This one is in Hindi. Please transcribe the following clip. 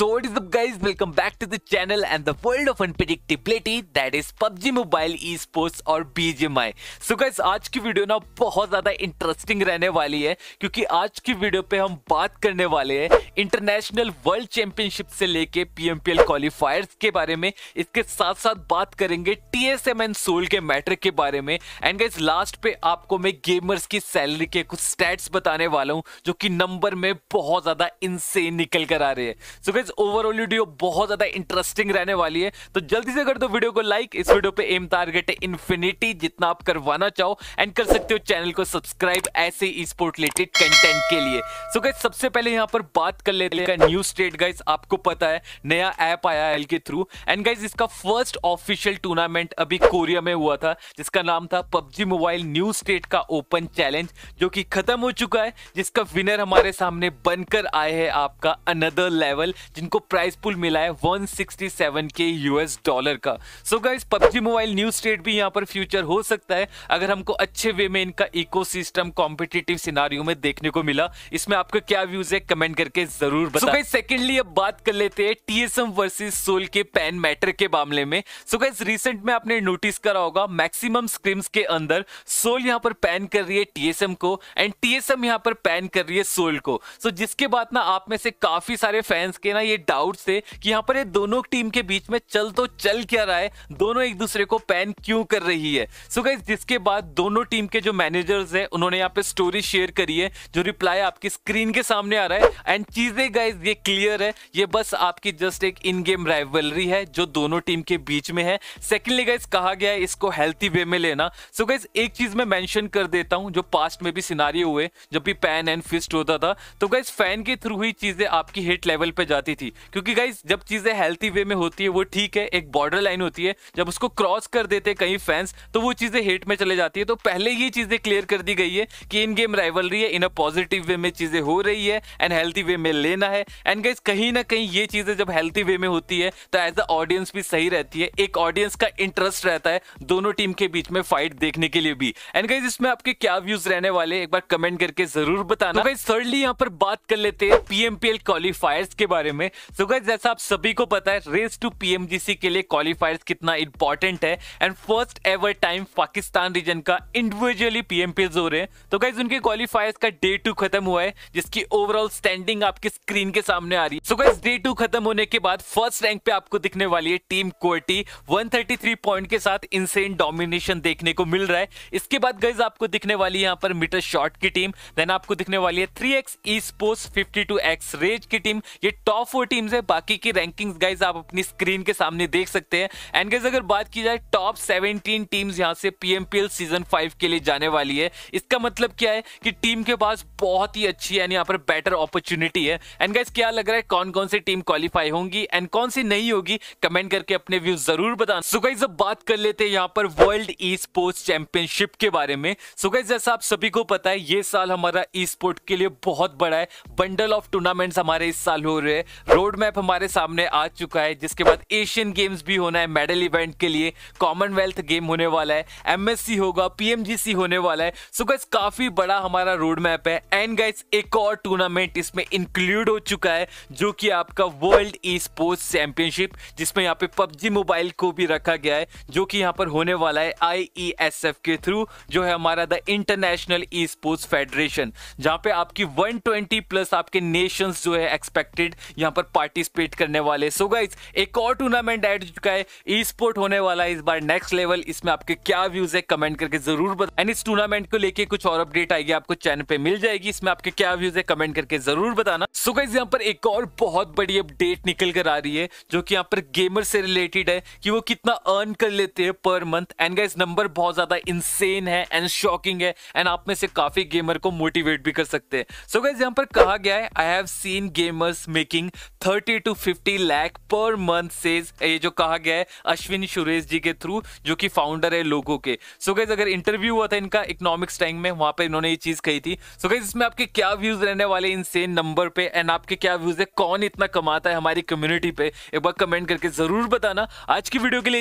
So what is up guys welcome back to the channel and the world of unpredictability that is PUBG Mobile esports और BGMI. So guys आज की वीडियो ना बहुत ज़्यादा इंटरेस्टिंग रहने वाली है क्योंकि आज की वीडियो पे हम बात करने वाले हैं इंटरनेशनल वर्ल्ड चैंपियनशिप से लेके पीएमपीएल क्वालिफायर्स के बारे में इसके साथ साथ बात करेंगे टीएसएम एंड सोल के मैटर के बारे में एंड गाइज लास्ट पे आपको मैं गेमर्स की सैलरी के कुछ स्टैट्स बताने वाला हूँ जो कि नंबर में बहुत ज़्यादा इनसे निकल कर आ रहे हैं so so guys, overall video बहुत ज्यादा इंटरेस्टिंग रहने वाली है तो जल्दी से कर दो वीडियो को लाइक इस वीडियो पे एम टारगेट है इन्फिनिटी जितना आप करवाना चाहो एंड कर सकते हो चैनल को सब्सक्राइब ऐसे ई स्पोर्ट रिलेटेड कंटेंट के लिए सो so गाइज सबसे पहले यहाँ पर बात कर लेते हैं न्यू स्टेट गाइज आपको पता है नया ऐप आया है के थ्रू एंड गाइज इसका फर्स्ट ऑफिशियल टूर्नामेंट अभी कोरिया में हुआ था जिसका नाम था पबजी मोबाइल न्यू स्टेट का ओपन चैलेंज जो कि खत्म हो चुका है जिसका विनर हमारे सामने बनकर आए है आपका अनदर लेवल जिनको प्राइस पुल मिला है 167 के यूएस डॉलर का so guys PUBG mobile new state भी यहाँ पर फ्यूचर हो सकता है अगर हमको अच्छे वे में इनका इको सिस्टम कॉम्पिटेटिव सिनारियों में देखने को मिला इसमें आपका क्या व्यूज है कमेंट करके जरूर बताएं सेकेंडली अब बात कर लेते हैं टीएसएम वर्सेज सोल के पैन मैटर के मामले में सो गाइज रिसेंट में आपने नोटिस करा होगा मैक्सिमम स्क्रीम्स के अंदर सोल यहाँ पर पैन कर रही है टीएसएम को एंड टीएसएम यहाँ पर पैन कर रही है सोल को सो so, जिसके बाद ना आप में से काफी सारे फैंस के ना ना ये डाउट्स थे कि यहाँ पर ये दोनों टीम के बीच में चल तो चल क्या रहा है दोनों एक दूसरे को पैन क्यों कर रही है सो so गाइज जिसके बाद दोनों टीम के जो मैनेजर्स हैं उन्होंने यहाँ पे स्टोरी शेयर करी है जो रिप्लाई आपकी स्क्रीन के सामने आ रहा है एंड चीजें गाइज ये क्लियर है ये बस आपकी जस्ट एक इन गेम राइवलरी है जो दोनों टीम के बीच में है सेकेंडली गाइज कहा गया है इसको हेल्थी वे में लेना सो so गाइज एक चीज मैं मैंशन कर देता हूँ जो पास्ट में भी सिनारी हुए जब भी पैन एंड फिस्ट होता था तो गाइज फैन के थ्रू ही चीजें आपकी हिट लेवल पे जाती जाती थी क्योंकि गाइज जब चीज़ें हेल्थी वे में होती है वो ठीक है एक बॉर्डर लाइन होती है जब उसको क्रॉस कर देते कई फैंस तो वो चीज़ें हेट में चले जाती है तो पहले ये चीज़ें क्लियर कर दी गई है कि इन गेम राइवल रही है इन अ पॉजिटिव वे में चीज़ें हो रही है एंड हेल्थी वे में लेना है एंड गाइज कहीं ना कहीं ये चीज़ें जब हेल्थी वे में होती है तो एज अ ऑडियंस भी सही रहती है एक ऑडियंस का इंटरेस्ट रहता है दोनों टीम के बीच में फाइट देखने के लिए भी एंड गाइज इसमें आपके क्या व्यूज रहने वाले एक बार कमेंट करके जरूर बताना तो गाइज थर्डली यहाँ पर बात कर लेते हैं पीएमपीएल क्वालिफायर्स के बारे में में सो so जैसा आप सभी को पता है रेस टू पीएमजीसी के लिए क्वालिफायर्स कितना इंपॉर्टेंट है and first ever time Pakistan region का इंडिविजुअली पीएमपीज हो रहे हैं तो गाइज उनके क्वालिफायर्स का डे टू खत्म हुआ है जिसकी ओवरऑल स्टैंडिंग आपकी स्क्रीन के सामने आ रही है सो गाइज डे टू खत्म होने के बाद फर्स्ट रैंक पे आपको दिखने वाली है टीम कोर्टी वन पॉइंट के साथ इनसेन डोमिनेशन देखने को मिल रहा है इसके बाद गाइज आपको दिखने वाली है यहाँ पर मीटर शॉर्ट की टीम देन आपको दिखने वाली है three X esports fifty two X rage की टीम ये टॉप फोर टीम्स है बाकी की रैंकिंग्स गाइज आप अपनी स्क्रीन के सामने देख सकते हैं एंड गाइज अगर बात की जाए टॉप सेवनटीन टीम्स यहाँ से पीएमपीएल सीजन फाइव के लिए जाने वाली है इसका मतलब क्या है कि टीम के पास बहुत ही अच्छी यानी यहाँ पर बेटर अपॉर्चुनिटी है एंड गाइज क्या लग रहा है कौन कौन सी टीम क्वालिफाई होंगी एंड कौन सी नहीं होगी कमेंट करके अपने व्यू जरूर बताना सो गाइज अब बात कर लेते हैं यहाँ पर वर्ल्ड ई स्पोर्ट्स चैंपियनशिप के बारे में सो गाइज जैसा आप सभी को पता है ये साल हमारा ई स्पोर्ट के लिए बहुत बड़ा है बंडल ऑफ टूर्नामेंट्स हमारे इस साल हो रहे हैं रोड मैप हमारे सामने आ चुका है जिसके बाद एशियन गेम्स भी होना है मेडल इवेंट के लिए कॉमनवेल्थ गेम होने वाला है एमएससी होगा पीएमजीसी होने वाला है सो गाइस काफी बड़ा हमारा रोड मैप है एंड गाइस एक और टूर्नामेंट इसमें इंक्लूड हो चुका है जो कि आपका वर्ल्ड ई स्पोर्ट्स चैंपियनशिप जिसमें यहाँ पे पबजी मोबाइल को भी रखा गया है जो कि यहाँ पर होने वाला है आई e के थ्रू जो है हमारा the international esports federation जहाँ पे आपकी ट्वेंटी प्लस आपके नेशंस जो है एक्सपेक्टेड यहाँ यहाँ पर पार्टिसिपेट करने वाले सो so गाइज एक और टूर्नामेंट ऐड हो चुका है ई स्पोर्ट होने वाला है इस बार नेक्स्ट लेवल इसमें आपके क्या व्यूज है कमेंट करके जरूर बताएं एंड इस टूर्नामेंट को लेके कुछ और अपडेट आएगी आपको चैनल पे मिल जाएगी इसमें आपके क्या व्यूज है कमेंट करके जरूर बताना सो गाइज यहाँ पर एक और बहुत बड़ी अपडेट निकल कर आ रही है जो की यहाँ पर गेमर से रिलेटेड है कि वो कितना अर्न कर लेते हैं per month and guys number बहुत ज्यादा इंसेन है एंड शॉकिंग है एंड आप में से काफी गेमर को मोटिवेट भी कर सकते हैं सो गाइज यहाँ पर कहा गया है I have seen gamers making thirty two fifty lakh per month से ये जो कहा गया है अश्विन सुरेश जी के थ्रू जो कि फाउंडर है लोगों के सो गैस अगर इंटरव्यू हुआ था इनका इकोनॉमिक्स टाइम में वहां पर इन्होंने ये चीज कही थी सो गैस इसमें आपके क्या व्यूज रहने वाले इन सेम नंबर पे एंड आपके क्या व्यूज है कौन इतना कमाता है हमारी कम्युनिटी पे एक बार कमेंट करके जरूर बताना आज की वीडियो के लिए